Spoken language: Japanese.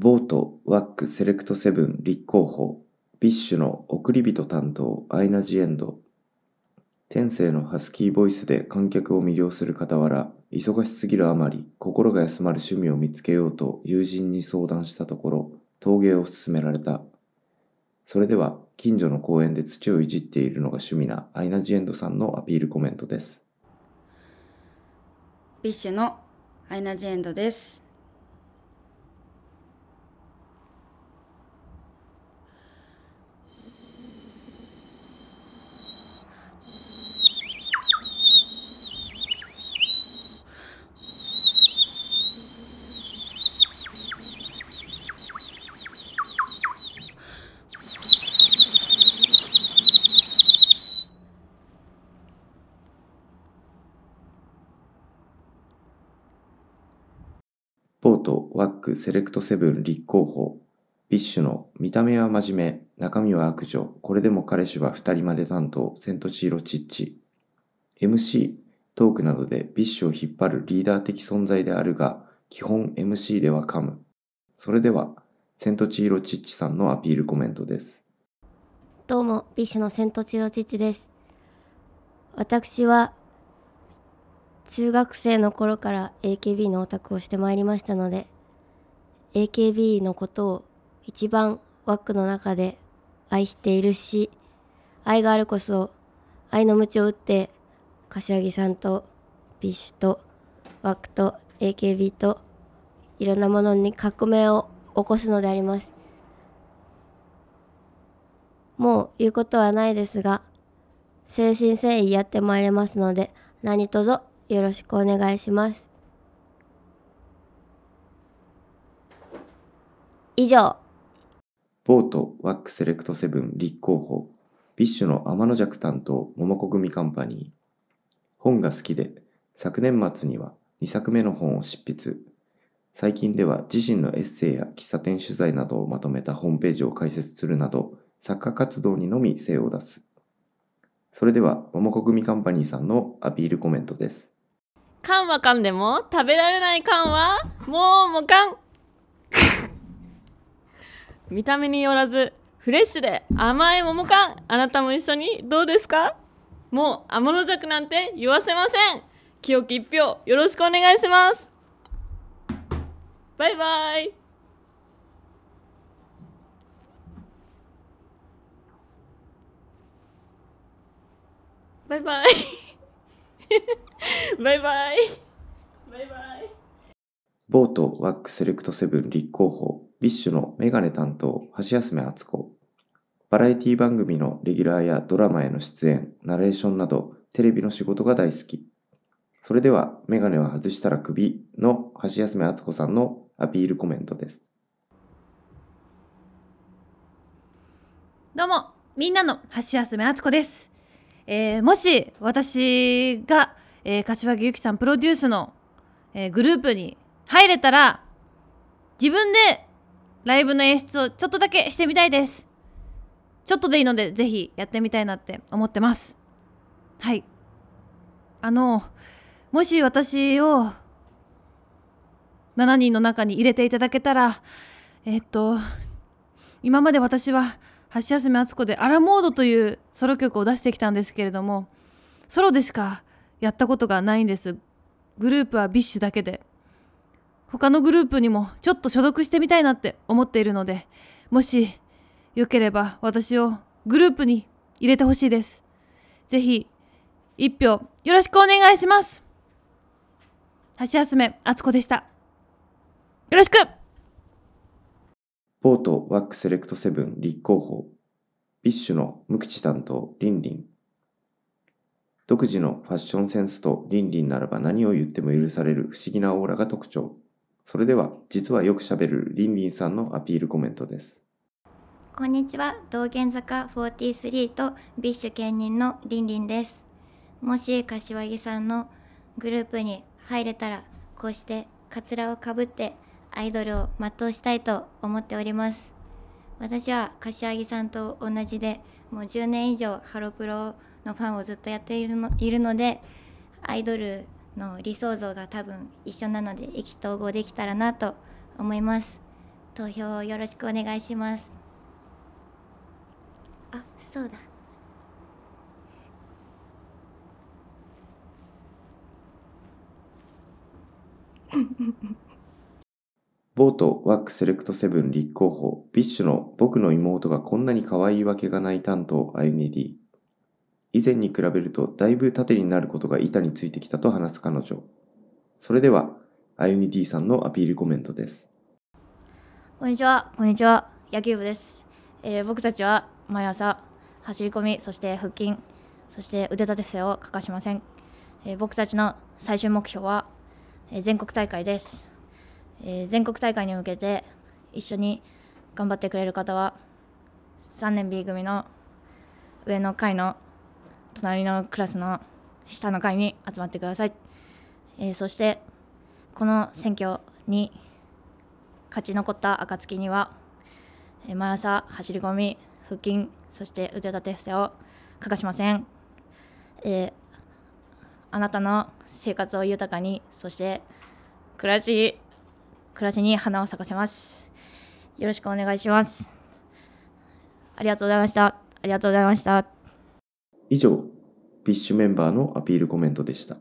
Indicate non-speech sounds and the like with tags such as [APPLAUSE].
ボート、ワック、セレクトセブン、立候補、ビッシュの送り人担当、アイナ・ジ・エンド。天性のハスキーボイスで観客を魅了する傍ら、忙しすぎるあまり、心が休まる趣味を見つけようと友人に相談したところ、陶芸を勧められた。それでは、近所の公園で土をいじっているのが趣味なアイナ・ジ・エンドさんのアピールコメントです。ビッシュのアイナ・ジ・エンドです。ワック、セレクトセブン、立候補、ビッシュの、見た目は真面目、中身は悪女、これでも彼氏は二人まで担当、セントチーロチッチ。MC、トークなどでビッシュを引っ張るリーダー的存在であるが、基本 MC では噛む。それでは、セントチーロチッチさんのアピールコメントです。どうも、ビッシュのセントチーロチッチです。私は、中学生の頃から AKB のオタクをしてまいりましたので、AKB のことを一番ワックの中で愛しているし、愛があるこそ愛の鞭を打って、柏木さんとビッシュとワックと AKB といろんなものに革命を起こすのであります。もう言うことはないですが、誠心誠意やってまいりますので、何卒よろしくお願いします。以上。ボートワックセレクトセブン立候補、ビッシュの天の弱担当桃子組カンパニー。本が好きで、昨年末には2作目の本を執筆。最近では自身のエッセイや喫茶店取材などをまとめたホームページを開設するなど、作家活動にのみ精を出す。それでは、桃子組カンパニーさんのアピールコメントです。缶は缶でも食べられない缶はもうも缶見た目によらずフレッシュで甘い桃缶あなたも一緒にどうですかもう天の弱なんて言わせません清き一票よろしくお願いしますバイバイバイバイ [LAUGHS] バイバイバイバイボートワックセレクトセブン立候補、ビッシュのメガネ担当、橋休め敦子。バラエティ番組のレギュラーやドラマへの出演、ナレーションなど、テレビの仕事が大好き。それでは、メガネは外したら首の橋休め敦子さんのアピールコメントです。どうも、みんなの橋休め敦子です。えー、もし私が、えー、柏木由紀さんプロデュースの、えー、グループに入れたら、自分でライブの演出をちょっとだけしてみたいです。ちょっとでいいので、ぜひやってみたいなって思ってます。はい。あの、もし私を7人の中に入れていただけたら、えっと、今まで私は橋休め厚子でアラモードというソロ曲を出してきたんですけれども、ソロでしかやったことがないんです。グループはビッシュだけで。他のグループにもちょっと所属してみたいなって思っているので、もしよければ私をグループに入れてほしいです。ぜひ、一票よろしくお願いします。橋休めあつこでした。よろしくボートワックセレクトセブン立候補、ビッシュの無口担当、リンリン。独自のファッションセンスとリンリンならば何を言っても許される不思議なオーラが特徴。それでは、実はよくしゃべるりんりんさんのアピールコメントです。こんにちは、道玄坂43とビッシュ兼任のりんりんです。もし柏木さんのグループに入れたら、こうしてカツラをかぶってアイドルを全うしたいと思っております。私は柏木さんと同じで、もう10年以上ハロプロのファンをずっとやっているのいるので、アイドルの理想像が多分一緒なので意気投合できたらなと思います投票よろしくお願いしますあそうだボートワックセレクトセブン立候補ビッシュの僕の妹がこんなに可愛いわけがない担当 IND 以前に比べるとだいぶ縦になることが板についてきたと話す彼女。それでは、あゆに D さんのアピールコメントです。こんにちは、こんにちは、野球部です。えー、僕たちは毎朝、走り込み、そして腹筋、そして腕立て伏せを欠かしません。えー、僕たちの最終目標は、えー、全国大会です、えー、全国大会に向けて一緒に頑張ってくれる方は3年 B 組の上の階の隣のクラスの下の階に集まってください、えー、そしてこの選挙に勝ち残った暁には、えー、毎朝走り込み腹筋そして腕立て伏せを欠かしません、えー、あなたの生活を豊かにそして暮らし暮らしに花を咲かせますよろしくお願いしますありがとうございましたありがとうございました以上、ビッシュメンバーのアピールコメントでした。